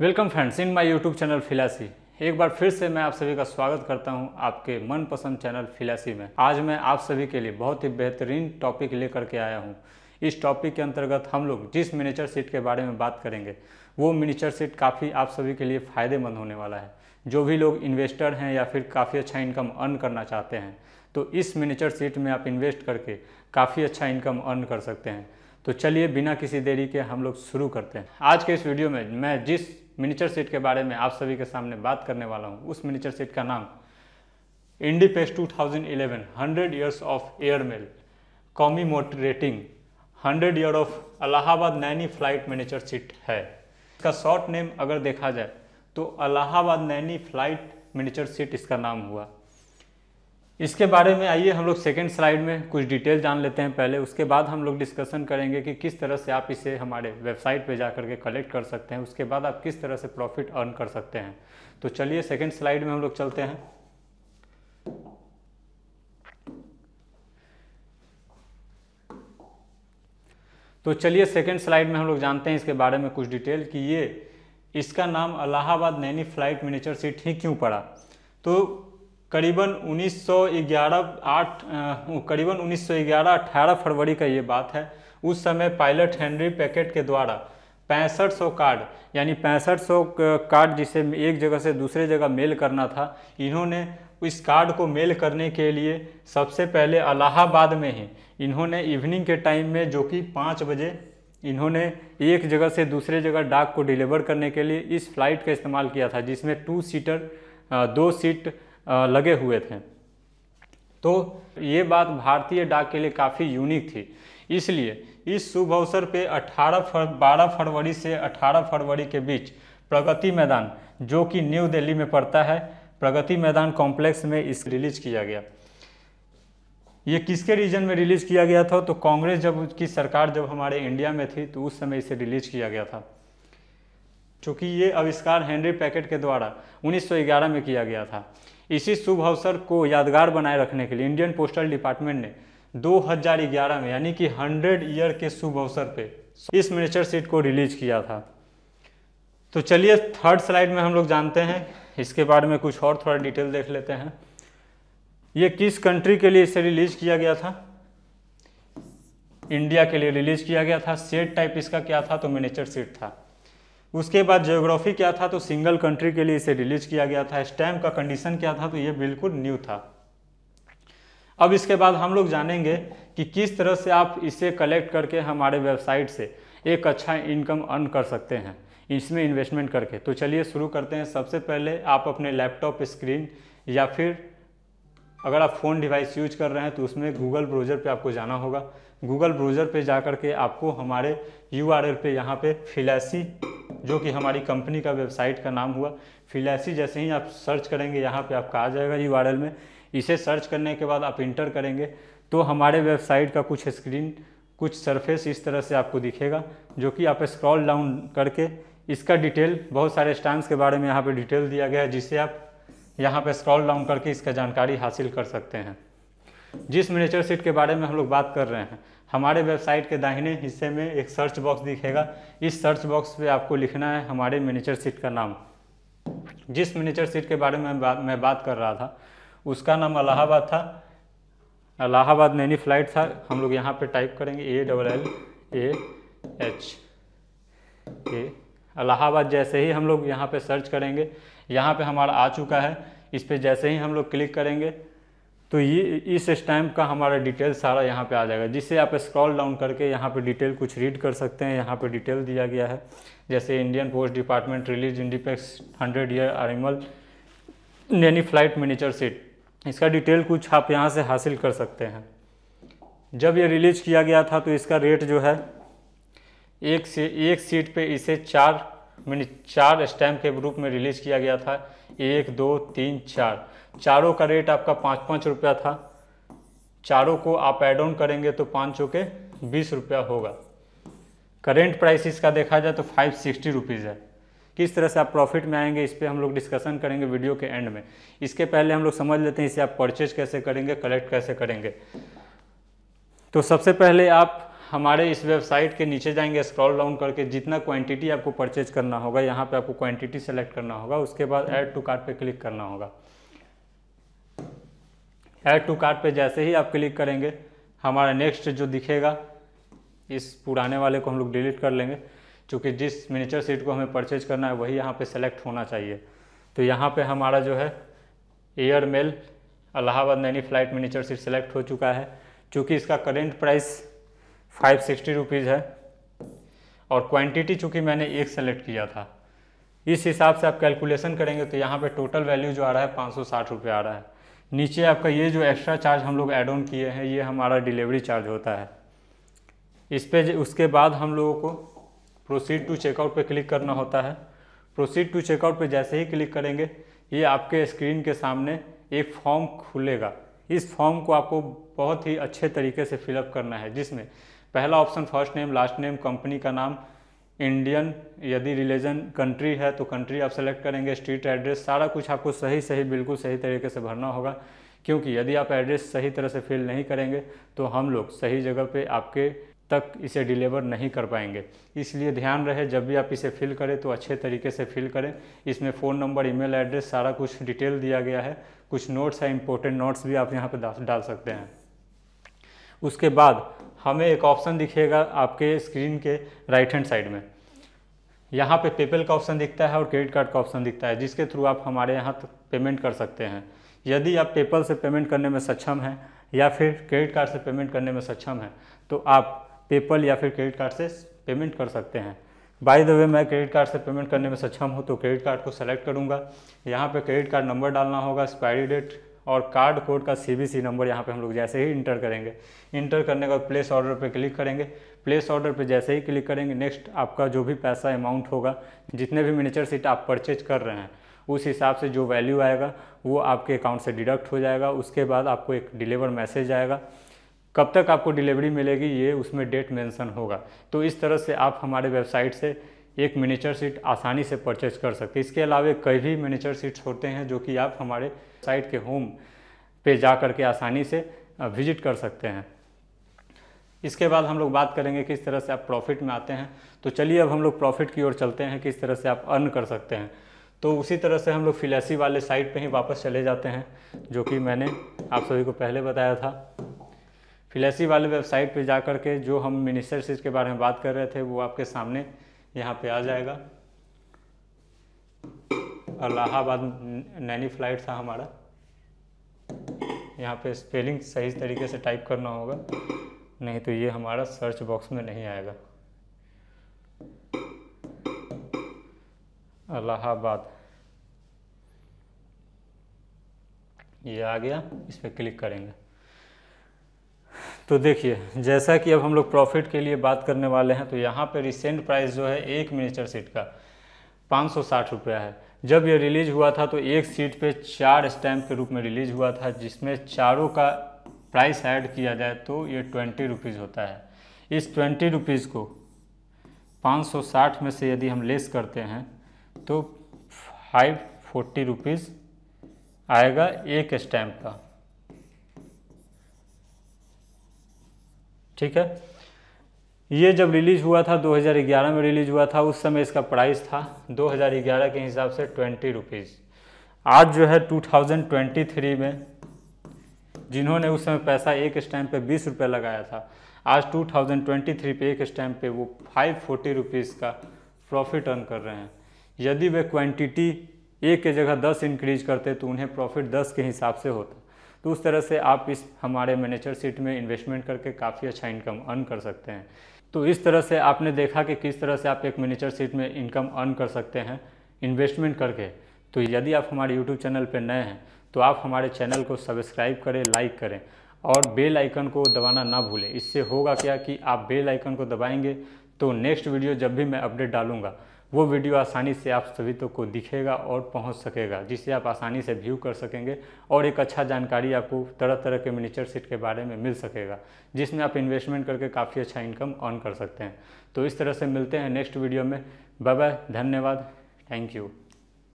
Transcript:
welcome friends in my YouTube channel फिलासी एक बार फिर से मैं आप सभी का स्वागत करता हूं आपके मनपसंद चैनल फिलासी में आज मैं आप सभी के लिए बहुत ही बेहतरीन टॉपिक लेकर के आया हूं इस टॉपिक के अंतर्गत हम लोग जिस मिनीचर सीट के बारे में बात करेंगे वो मिनीचर सीट काफ़ी आप सभी के लिए फ़ायदेमंद होने वाला है जो भी लोग इन्वेस्टर हैं या फिर काफ़ी अच्छा इनकम अर्न करना चाहते हैं तो इस मिनीचर सीट में आप इन्वेस्ट करके काफ़ी अच्छा इनकम अर्न कर सकते हैं तो चलिए बिना किसी देरी के हम लोग शुरू करते हैं आज के इस वीडियो में मैं जिस मिनीचर सीट के बारे में आप सभी के सामने बात करने वाला हूँ उस मिनीचर सीट का नाम Indipex two thousand eleven hundred years of airmail commemorating hundred year of Allahabad Naini flight miniature sheet है इसका शॉर्ट नेम अगर देखा जाए तो Allahabad Naini flight miniature sheet इसका नाम हुआ इसके बारे में आइए हम लोग सेकेंड स्लाइड में कुछ डिटेल जान लेते हैं पहले उसके बाद हम लोग डिस्कशन करेंगे कि किस तरह से आप इसे हमारे वेबसाइट पे जा करके कलेक्ट कर सकते हैं उसके बाद आप किस तरह से प्रॉफिट अर्न कर सकते हैं तो चलिए सेकेंड स्लाइड में हम लोग चलते हैं तो चलिए सेकेंड स्लाइड में हम लोग जानते हैं इसके बारे में कुछ डिटेल कि ये इसका नाम Allahabad Naini flight miniature sheet ही क्यों पड़ा तो करीबन 1911 आठ करीबन 1911 18 फरवरी का ये बात है उस समय पायलट हेनरी पैकेट के द्वारा पैंसठ सौ कार्ड यानी पैंसठ सौ कार्ड जिसे एक जगह से दूसरे जगह मेल करना था इन्होंने इस कार्ड को मेल करने के लिए सबसे पहले अलाहाबाद में ही इन्होंने इवनिंग के टाइम में जो कि पाँच बजे इन्होंने एक जगह से दूसरे जगह डाक को डिलीवर करने के लिए इस फ्लाइट का इस्तेमाल किया था जिसमें टू सीटर दो सीट लगे हुए थे तो ये बात भारतीय डाक के लिए काफ़ी यूनिक थी इसलिए इस शुभ अवसर पे 18 फर बारह फरवरी से 18 फरवरी के बीच प्रगति मैदान जो कि न्यू दिल्ली में पड़ता है प्रगति मैदान कॉम्प्लेक्स में इस रिलीज किया गया ये किसके रीजन में रिलीज किया गया था तो कांग्रेस जब की सरकार जब हमारे इंडिया में थी तो उस समय इसे रिलीज किया गया था चूँकि ये आविष्कार हेनरी पैकेट के द्वारा 1911 में किया गया था इसी शुभ अवसर को यादगार बनाए रखने के लिए इंडियन पोस्टल डिपार्टमेंट ने 2011 में यानी कि 100 ईयर के शुभ अवसर पे इस मिनेचर सीट को रिलीज किया था तो चलिए थर्ड स्लाइड में हम लोग जानते हैं इसके बारे में कुछ और थोड़ा डिटेल देख लेते हैं ये किस कंट्री के लिए इसे रिलीज किया गया था इंडिया के लिए रिलीज किया गया था सेट टाइप इसका क्या था तो मिनेचर सीट था उसके बाद जियोग्राफी क्या था तो सिंगल कंट्री के लिए इसे रिलीज किया गया था स्टैम्प का कंडीशन क्या था तो ये बिल्कुल न्यू था अब इसके बाद हम लोग जानेंगे कि किस तरह से आप इसे कलेक्ट करके हमारे वेबसाइट से एक अच्छा इनकम अर्न कर सकते हैं इसमें इन्वेस्टमेंट करके तो चलिए शुरू करते हैं सबसे पहले आप अपने लैपटॉप स्क्रीन या फिर अगर आप फ़ोन डिवाइस यूज कर रहे हैं तो उसमें गूगल ब्राउज़र पे आपको जाना होगा गूगल ब्राउज़र पे जा कर के आपको हमारे यू आर एल पे यहाँ पे फिलैसी जो कि हमारी कंपनी का वेबसाइट का नाम हुआ फिलैसी जैसे ही आप सर्च करेंगे यहाँ पे आपका आ जाएगा यू में इसे सर्च करने के बाद आप इंटर करेंगे तो हमारे वेबसाइट का कुछ स्क्रीन कुछ सरफेस इस तरह से आपको दिखेगा जो कि आप स्क्रॉल डाउन करके इसका डिटेल बहुत सारे स्टैंड के बारे में यहाँ पर डिटेल दिया गया है जिसे आप यहाँ पर स्क्रॉल डाउन करके इसका जानकारी हासिल कर सकते हैं जिस मिनेचर सीट के बारे में हम लोग बात कर रहे हैं हमारे वेबसाइट के दाहिने हिस्से में एक सर्च बॉक्स दिखेगा इस सर्च बॉक्स पे आपको लिखना है हमारे मैनेजर सीट का नाम जिस मैनेजर सीट के बारे में बा, मैं बात कर रहा था उसका नाम अलाहाबाद था अलाहाबाद नैनी फ्लाइट था हम लोग यहाँ पे टाइप करेंगे A double L A H A Allahabad जैसे ही हम लोग यहाँ पर सर्च करेंगे यहाँ पर हमारा आ चुका है इस पर जैसे ही हम लोग क्लिक करेंगे तो ये इस स्टैम्प का हमारा डिटेल सारा यहाँ पे आ जाएगा जिससे आप स्क्रॉल डाउन करके यहाँ पे डिटेल कुछ रीड कर सकते हैं यहाँ पे डिटेल दिया गया है जैसे Indian post department release Indipex hundred year airmail Naini flight miniature sheet इसका डिटेल कुछ आप यहाँ से हासिल कर सकते हैं जब ये रिलीज किया गया था तो इसका रेट जो है एक से एक सीट पर इसे चार मैंने चार स्टैम्प के रूप में रिलीज़ किया गया था एक दो तीन चार चारों का रेट आपका पाँच पाँच रुपया था चारों को आप एड ऑन करेंगे तो पाँचों के बीस रुपया होगा करेंट प्राइस इसका देखा जाए तो फाइव सिक्सटी रुपीज़ है किस तरह से आप प्रॉफिट में आएंगे इस पर हम लोग डिस्कशन करेंगे वीडियो के एंड में इसके पहले हम लोग समझ लेते हैं इसे आप परचेज कैसे करेंगे कलेक्ट कैसे करेंगे तो सबसे पहले आप हमारे इस वेबसाइट के नीचे जाएंगे स्क्रॉल डाउन करके जितना क्वांटिटी आपको परचेज करना होगा यहाँ पे आपको क्वांटिटी सेलेक्ट करना होगा उसके बाद ऐड टू कार्ट पे क्लिक करना होगा ऐड टू कार्ट पे जैसे ही आप क्लिक करेंगे हमारा नेक्स्ट जो दिखेगा इस पुराने वाले को हम लोग डिलीट कर लेंगे चूँकि जिस मिनीचर सीट को हमें परचेज करना है वही यहाँ पर सेलेक्ट होना चाहिए तो यहाँ पर हमारा जो है airmail Allahabad Naini flight miniature sheet select हो चुका है चूँकि इसका current price five sixty rupees है और क्वांटिटी चूँकि मैंने एक सेलेक्ट किया था इस हिसाब से आप कैलकुलेशन करेंगे तो यहाँ पे टोटल वैल्यू जो आ रहा है पाँच सौ साठ रुपये आ रहा है नीचे आपका ये जो एक्स्ट्रा चार्ज हम लोग एड ऑन किए हैं ये हमारा डिलीवरी चार्ज होता है इस पर उसके बाद हम लोगों को प्रोसीड टू चेकआउट पे क्लिक करना होता है प्रोसीड टू चेकआउट पे जैसे ही क्लिक करेंगे ये आपके स्क्रीन के सामने एक फॉर्म खुलेगा इस फॉर्म को आपको बहुत ही अच्छे तरीके से फिलअप करना है जिसमें पहला option first name last name company का नाम इंडियन यदि रिलीजन कंट्री है तो कंट्री आप सेलेक्ट करेंगे स्ट्रीट एड्रेस सारा कुछ आपको सही सही बिल्कुल सही तरीके से भरना होगा क्योंकि यदि आप एड्रेस सही तरह से फिल नहीं करेंगे तो हम लोग सही जगह पे आपके तक इसे डिलीवर नहीं कर पाएंगे इसलिए ध्यान रहे जब भी आप इसे फिल करें तो अच्छे तरीके से फिल करें इसमें फ़ोन नंबर ईमेल एड्रेस सारा कुछ डिटेल दिया गया है कुछ नोट्स है इंपॉर्टेंट नोट्स भी आप यहाँ पर डाल सकते हैं उसके बाद हमें एक ऑप्शन दिखेगा आपके स्क्रीन के राइट हैंड साइड में यहाँ पे पेपल का ऑप्शन दिखता है और क्रेडिट कार्ड का ऑप्शन दिखता है जिसके थ्रू आप हमारे यहाँ तो पेमेंट कर सकते हैं यदि आप पेपल से पेमेंट करने में सक्षम हैं या फिर क्रेडिट कार्ड से पेमेंट करने में सक्षम हैं तो आप पेपल या फिर क्रेडिट कार्ड से पेमेंट कर सकते हैं बाय द वे मैं क्रेडिट कार्ड से पेमेंट करने में सक्षम हूँ तो क्रेडिट कार्ड को सेलेक्ट करूँगा यहाँ पर क्रेडिट कार्ड नंबर डालना होगा एक्सपायरी डेट और कार्ड कोड का सी नंबर यहाँ पे हम लोग जैसे ही इंटर करेंगे इंटर करने के बाद प्लेस ऑर्डर पे क्लिक करेंगे प्लेस ऑर्डर पे जैसे ही क्लिक करेंगे नेक्स्ट आपका जो भी पैसा अमाउंट होगा जितने भी मिनीचर सीट आप परचेज कर रहे हैं उस हिसाब से जो वैल्यू आएगा वो आपके अकाउंट से डिडक्ट हो जाएगा उसके बाद आपको एक डिलीवर मैसेज आएगा कब तक आपको डिलीवरी मिलेगी ये उसमें डेट मेंशन होगा तो इस तरह से आप हमारे वेबसाइट से एक मिनीचर सीट आसानी से परचेज कर सकते हैं इसके अलावा कई भी मिनीचर सीट्स होते हैं जो कि आप हमारे साइट के होम पे जा कर के आसानी से विजिट कर सकते हैं इसके बाद हम लोग बात करेंगे किस तरह से आप प्रॉफिट में आते हैं तो चलिए अब हम लोग प्रॉफिट की ओर चलते हैं किस तरह से आप अर्न कर सकते हैं तो उसी तरह से हम लोग फिलैसी वाले साइट पे ही वापस चले जाते हैं जो कि मैंने आप सभी को पहले बताया था फिलेसी वाले वेबसाइट पे जा कर के जो हम मिनिस्टर सीट के बारे में बात कर रहे थे वो आपके सामने यहाँ पे आ जाएगा अलाहाबाद नैनी फ्लाइट था हमारा यहाँ पे स्पेलिंग सही तरीके से टाइप करना होगा नहीं तो ये हमारा सर्च बॉक्स में नहीं आएगा अलाहाबाद ये आ गया इस पर क्लिक करेंगे तो देखिए जैसा कि अब हम लोग प्रॉफिट के लिए बात करने वाले हैं तो यहाँ पर रिसेंट प्राइस जो है एक मिनिस्टर सीट का पाँच सौ साठ रुपया है जब यह रिलीज हुआ था तो एक सीट पे चार स्टैम्प के रूप में रिलीज हुआ था जिसमें चारों का प्राइस ऐड किया जाए तो ये ट्वेंटी रुपीज़ होता है इस ट्वेंटी रुपीज़ को 560 में से यदि हम लेस करते हैं तो फाइव फोर्टी रुपीज़ आएगा एक स्टैम्प का ठीक है ये जब रिलीज़ हुआ था 2011 में रिलीज़ हुआ था उस समय इसका प्राइस था 2011 के हिसाब से ट्वेंटी रुपीज़ आज जो है 2023 में जिन्होंने उस समय पैसा एक स्टैम्प पे बीस रुपये लगाया था आज 2023 पे एक स्टैम्प पे वो फाइव फोर्टी रुपीज़ का प्रॉफिट अर्न कर रहे हैं यदि वे क्वांटिटी एक के जगह दस इंक्रीज करते तो उन्हें प्रॉफिट दस के हिसाब से होता तो उस तरह से आप इस हमारे मैनेजर सीट में इन्वेस्टमेंट करके काफ़ी अच्छा इनकम अर्न कर सकते हैं तो इस तरह से आपने देखा कि किस तरह से आप एक मैनेजर सीट में इनकम अर्न कर सकते हैं इन्वेस्टमेंट करके तो यदि आप हमारे यूट्यूब चैनल पर नए हैं तो आप हमारे चैनल को सब्सक्राइब करें लाइक करें और बेल आइकन को दबाना ना भूलें इससे होगा क्या कि आप बेल आइकन को दबाएंगे तो नेक्स्ट वीडियो जब भी मैं अपडेट डालूँगा वो वीडियो आसानी से आप सभी तो को दिखेगा और पहुंच सकेगा जिसे आप आसानी से व्यू कर सकेंगे और एक अच्छा जानकारी आपको तरह तरह के मिनीचर सीट के बारे में मिल सकेगा जिसमें आप इन्वेस्टमेंट करके काफ़ी अच्छा इनकम ऑन कर सकते हैं तो इस तरह से मिलते हैं नेक्स्ट वीडियो में बाय बाय धन्यवाद थैंक यू